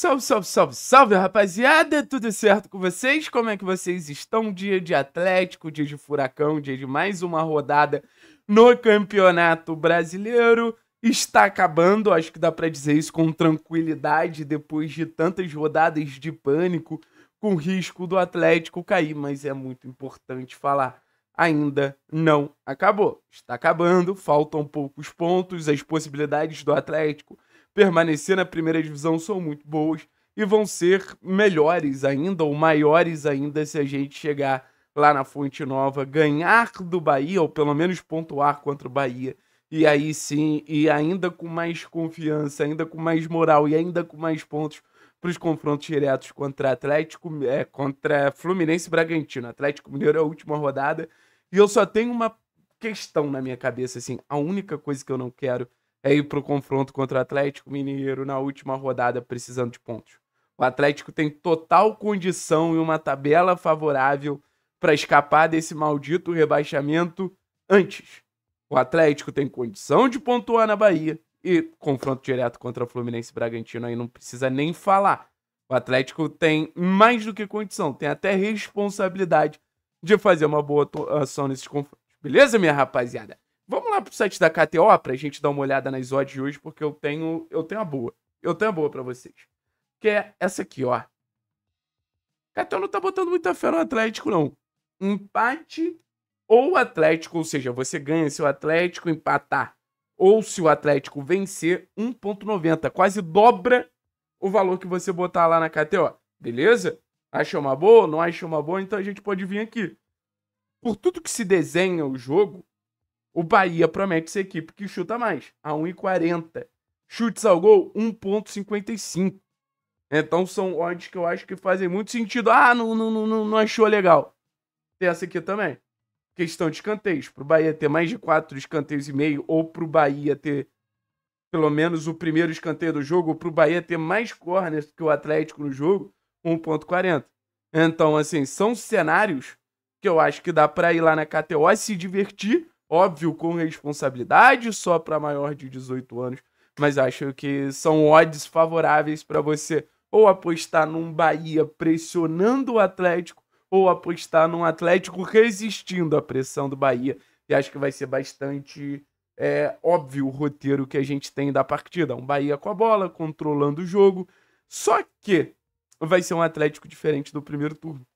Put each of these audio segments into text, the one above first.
Salve, salve, salve, salve, rapaziada! Tudo certo com vocês? Como é que vocês estão? Dia de Atlético, dia de Furacão, dia de mais uma rodada no Campeonato Brasileiro. Está acabando, acho que dá para dizer isso com tranquilidade depois de tantas rodadas de pânico com risco do Atlético cair, mas é muito importante falar. Ainda não acabou. Está acabando, faltam poucos pontos, as possibilidades do Atlético permanecer na primeira divisão são muito boas e vão ser melhores ainda ou maiores ainda se a gente chegar lá na Fonte Nova, ganhar do Bahia ou pelo menos pontuar contra o Bahia. E aí sim, e ainda com mais confiança, ainda com mais moral e ainda com mais pontos para os confrontos diretos contra Atlético, é, contra Fluminense e Bragantino. Atlético Mineiro é a última rodada. E eu só tenho uma questão na minha cabeça, assim, a única coisa que eu não quero é ir para o confronto contra o Atlético Mineiro na última rodada, precisando de pontos. O Atlético tem total condição e uma tabela favorável para escapar desse maldito rebaixamento antes. O Atlético tem condição de pontuar na Bahia e confronto direto contra o Fluminense Bragantino aí não precisa nem falar. O Atlético tem mais do que condição, tem até responsabilidade de fazer uma boa atuação nesses confrontos. Beleza, minha rapaziada? Vamos lá pro site da KTO pra gente dar uma olhada nas odds de hoje, porque eu tenho, eu tenho a boa. Eu tenho a boa para vocês. Que é essa aqui, ó. KTO não tá botando muita fé no Atlético, não. Empate ou Atlético, ou seja, você ganha se o Atlético empatar ou se o Atlético vencer 1.90, quase dobra o valor que você botar lá na KTO, beleza? Acha uma boa? Não acha uma boa? Então a gente pode vir aqui. Por tudo que se desenha o jogo, o Bahia promete ser equipe que chuta mais, a 1,40. Chutes ao gol, 1,55. Então são odds que eu acho que fazem muito sentido. Ah, não, não, não, não achou legal. Tem essa aqui também. Questão de escanteios. Pro Bahia ter mais de 4 escanteios e meio, ou pro Bahia ter pelo menos o primeiro escanteio do jogo, ou pro Bahia ter mais corners que o Atlético no jogo, 1.40. Então, assim, são cenários que eu acho que dá para ir lá na KTO se divertir óbvio, com responsabilidade, só para maior de 18 anos, mas acho que são odds favoráveis para você ou apostar num Bahia pressionando o Atlético ou apostar num Atlético resistindo à pressão do Bahia. E acho que vai ser bastante é, óbvio o roteiro que a gente tem da partida. Um Bahia com a bola, controlando o jogo. Só que vai ser um Atlético diferente do primeiro turno.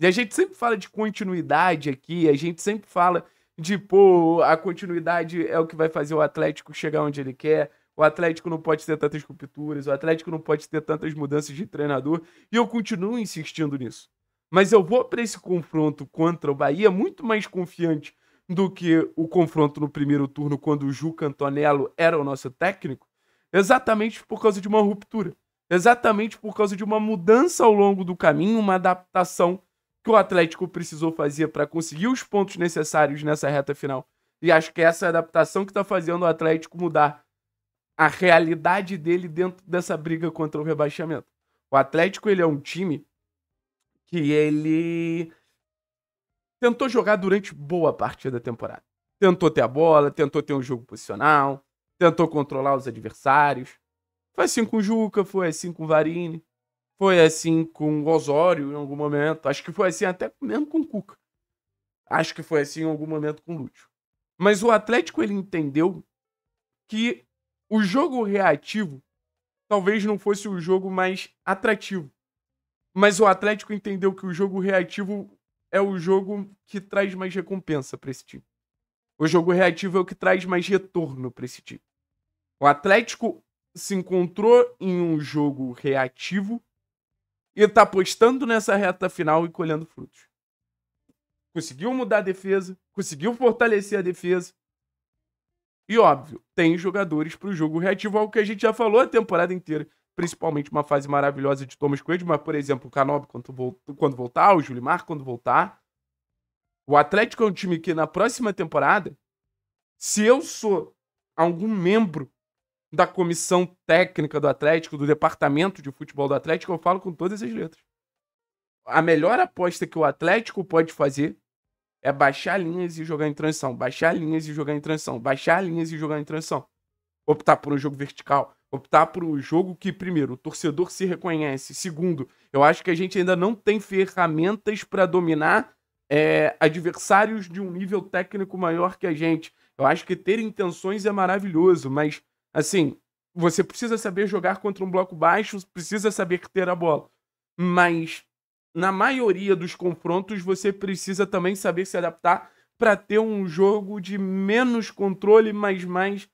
E a gente sempre fala de continuidade aqui, a gente sempre fala de pô, a continuidade é o que vai fazer o Atlético chegar onde ele quer. O Atlético não pode ter tantas rupturas, o Atlético não pode ter tantas mudanças de treinador, e eu continuo insistindo nisso. Mas eu vou para esse confronto contra o Bahia muito mais confiante do que o confronto no primeiro turno quando o Juca Antonello era o nosso técnico, exatamente por causa de uma ruptura, exatamente por causa de uma mudança ao longo do caminho, uma adaptação que o Atlético precisou fazer para conseguir os pontos necessários nessa reta final. E acho que essa adaptação que está fazendo o Atlético mudar a realidade dele dentro dessa briga contra o rebaixamento. O Atlético ele é um time que ele tentou jogar durante boa parte da temporada. Tentou ter a bola, tentou ter um jogo posicional, tentou controlar os adversários. Foi assim com o Juca, foi assim com o Varini. Foi assim com o Osório em algum momento. Acho que foi assim até mesmo com o Cuca. Acho que foi assim em algum momento com o Lúcio. Mas o Atlético ele entendeu que o jogo reativo talvez não fosse o jogo mais atrativo. Mas o Atlético entendeu que o jogo reativo é o jogo que traz mais recompensa para esse time. O jogo reativo é o que traz mais retorno para esse time. O Atlético se encontrou em um jogo reativo e tá apostando nessa reta final e colhendo frutos. Conseguiu mudar a defesa, conseguiu fortalecer a defesa. E óbvio, tem jogadores para o jogo reativo, algo que a gente já falou a temporada inteira. Principalmente uma fase maravilhosa de Thomas Coelho, mas, por exemplo, o Canob quando voltar, o Julimar quando voltar. O Atlético é um time que na próxima temporada, se eu sou algum membro da comissão técnica do Atlético, do departamento de futebol do Atlético, eu falo com todas as letras. A melhor aposta que o Atlético pode fazer é baixar linhas e jogar em transição, baixar linhas e jogar em transição, baixar linhas e jogar em transição. Optar por um jogo vertical, optar por um jogo que, primeiro, o torcedor se reconhece. Segundo, eu acho que a gente ainda não tem ferramentas para dominar é, adversários de um nível técnico maior que a gente. Eu acho que ter intenções é maravilhoso, mas Assim, você precisa saber jogar contra um bloco baixo, precisa saber ter a bola. Mas na maioria dos confrontos você precisa também saber se adaptar para ter um jogo de menos controle, mas mais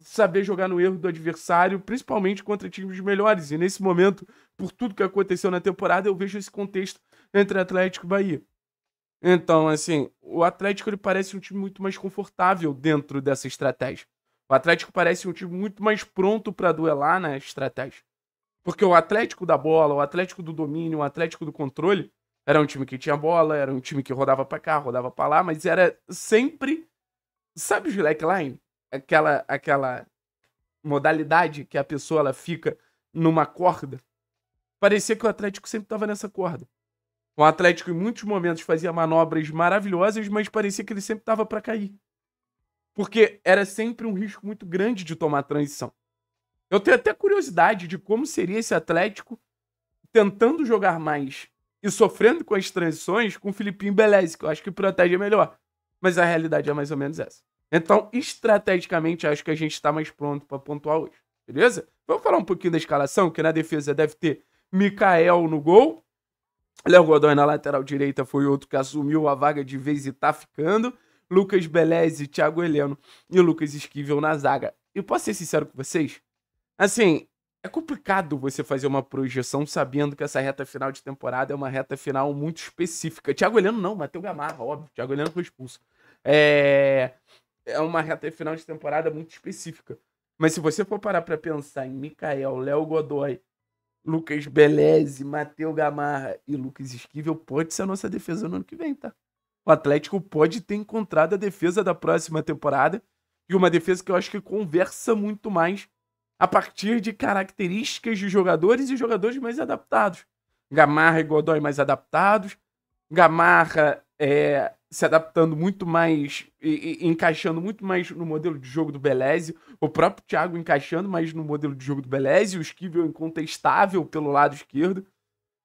saber jogar no erro do adversário, principalmente contra times melhores. E nesse momento, por tudo que aconteceu na temporada, eu vejo esse contexto entre Atlético e Bahia. Então, assim, o Atlético ele parece um time muito mais confortável dentro dessa estratégia. O Atlético parece um time muito mais pronto para duelar na né, estratégia. Porque o Atlético da bola, o Atlético do domínio, o Atlético do controle, era um time que tinha bola, era um time que rodava para cá, rodava para lá, mas era sempre. Sabe o line? Aquela, aquela modalidade que a pessoa ela fica numa corda. Parecia que o Atlético sempre estava nessa corda. O Atlético, em muitos momentos, fazia manobras maravilhosas, mas parecia que ele sempre estava para cair. Porque era sempre um risco muito grande de tomar transição. Eu tenho até curiosidade de como seria esse Atlético tentando jogar mais e sofrendo com as transições com o Filipinho Beleze, que eu acho que protege melhor. Mas a realidade é mais ou menos essa. Então, estrategicamente, acho que a gente está mais pronto para pontuar hoje. Beleza? Vamos falar um pouquinho da escalação, que na defesa deve ter Mikael no gol. Léo Godoy na lateral direita foi outro que assumiu a vaga de vez e tá ficando. Lucas Belezzi, Thiago Heleno e Lucas Esquivel na zaga. Eu posso ser sincero com vocês? Assim, é complicado você fazer uma projeção sabendo que essa reta final de temporada é uma reta final muito específica. Thiago Heleno não, Matheus Gamarra, óbvio. Thiago Heleno foi expulso. É... é uma reta final de temporada muito específica. Mas se você for parar pra pensar em Mikael, Léo Godoy, Lucas Belezzi, Matheus Gamarra e Lucas Esquivel, pode ser a nossa defesa no ano que vem, tá? o Atlético pode ter encontrado a defesa da próxima temporada e uma defesa que eu acho que conversa muito mais a partir de características de jogadores e jogadores mais adaptados. Gamarra e Godoy mais adaptados, Gamarra é, se adaptando muito mais e, e, encaixando muito mais no modelo de jogo do Belezio, o próprio Thiago encaixando mais no modelo de jogo do Belezio, o Esquivel incontestável pelo lado esquerdo.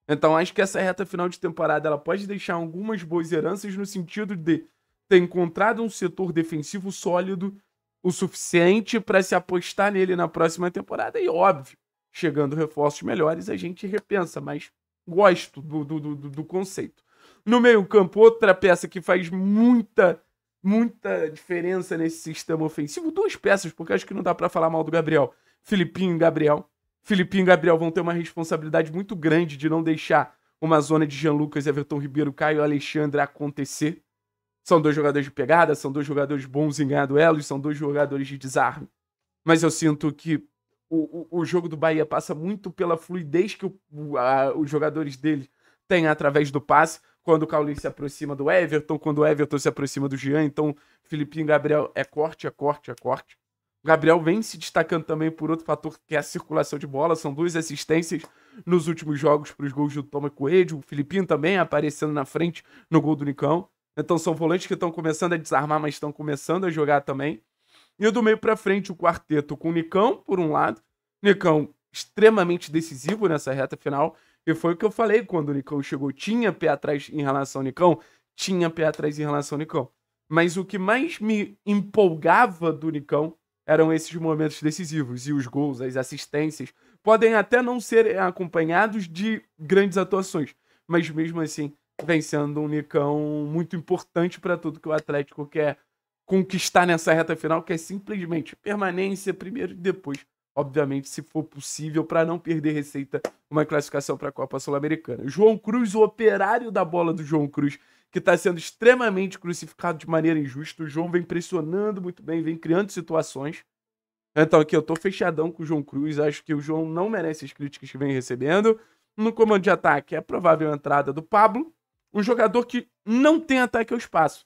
Então acho que essa reta final de temporada ela pode deixar algumas boas heranças no sentido de ter encontrado um setor defensivo sólido o suficiente para se apostar nele na próxima temporada e óbvio, chegando reforços melhores a gente repensa, mas gosto do, do, do, do conceito. No meio-campo, outra peça que faz muita muita diferença nesse sistema ofensivo. Duas peças, porque acho que não dá para falar mal do Gabriel. Filipinho e Gabriel. Filipinho e Gabriel vão ter uma responsabilidade muito grande de não deixar uma zona de Jean Lucas, Everton Ribeiro, Caio Alexandre acontecer. São dois jogadores de pegada, são dois jogadores bons em ganhar duelos, são dois jogadores de desarme. Mas eu sinto que o, o, o jogo do Bahia passa muito pela fluidez que o, a, os jogadores dele têm através do passe. Quando o Cauli se aproxima do Everton, quando o Everton se aproxima do Jean, então Filipinho e Gabriel é corte, é corte, é corte. O Gabriel vem se destacando também por outro fator que é a circulação de bola. São duas assistências nos últimos jogos para os gols do Thomas Coelho. O Filipinho também aparecendo na frente no gol do Nicão. Então são volantes que estão começando a desarmar, mas estão começando a jogar também. E do meio para frente o quarteto com o Nicão, por um lado. Nicão extremamente decisivo nessa reta final. E foi o que eu falei quando o Nicão chegou. Tinha pé atrás em relação ao Nicão? Tinha pé atrás em relação ao Nicão. Mas o que mais me empolgava do Nicão eram esses momentos decisivos. E os gols, as assistências, podem até não ser acompanhados de grandes atuações, mas mesmo assim vem sendo um Nicão muito importante para tudo que o Atlético quer conquistar nessa reta final, que é simplesmente permanência primeiro e depois, obviamente, se for possível, para não perder receita, uma classificação para a Copa Sul-Americana. João Cruz, o operário da bola do João Cruz, que está sendo extremamente crucificado de maneira injusta. O João vem pressionando muito bem, vem criando situações. Então aqui eu tô fechadão com o João Cruz, acho que o João não merece as críticas que vem recebendo. No comando de ataque é a provável entrada do Pablo, um jogador que não tem ataque ao espaço.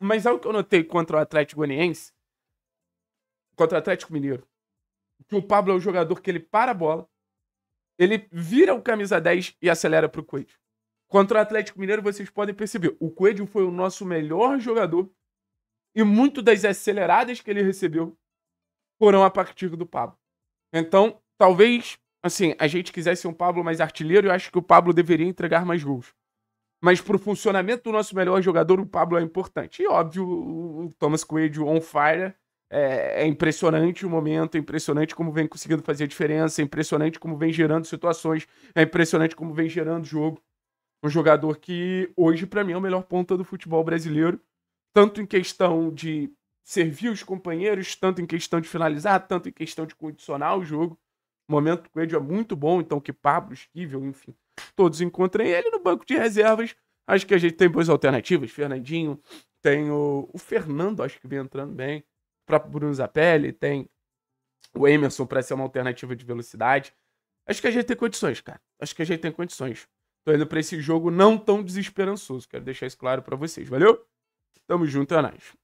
Mas algo que eu notei contra o Atlético Goianiense, contra o Atlético Mineiro, que o Pablo é o jogador que ele para a bola, ele vira o camisa 10 e acelera para o Coelho. Contra o Atlético Mineiro, vocês podem perceber, o Coelho foi o nosso melhor jogador e muito das aceleradas que ele recebeu foram a partir do Pablo. Então, talvez, assim, a gente quisesse um Pablo mais artilheiro, eu acho que o Pablo deveria entregar mais gols. Mas para o funcionamento do nosso melhor jogador, o Pablo é importante. E óbvio, o Thomas Coelho on fire. É, é impressionante o momento, é impressionante como vem conseguindo fazer a diferença, é impressionante como vem gerando situações, é impressionante como vem gerando jogo. Um jogador que hoje, para mim, é o melhor ponta do futebol brasileiro, tanto em questão de servir os companheiros, tanto em questão de finalizar, tanto em questão de condicionar o jogo. O momento com ele é muito bom, então que Pablo, Esquivel, enfim, todos encontrem ele no banco de reservas. Acho que a gente tem boas alternativas, Fernandinho, tem o, o Fernando, acho que vem entrando bem, o próprio Bruno Zapelli, tem o Emerson para ser uma alternativa de velocidade. Acho que a gente tem condições, cara. Acho que a gente tem condições. Tô indo pra esse jogo não tão desesperançoso. Quero deixar isso claro para vocês. Valeu? Tamo junto, é nóis.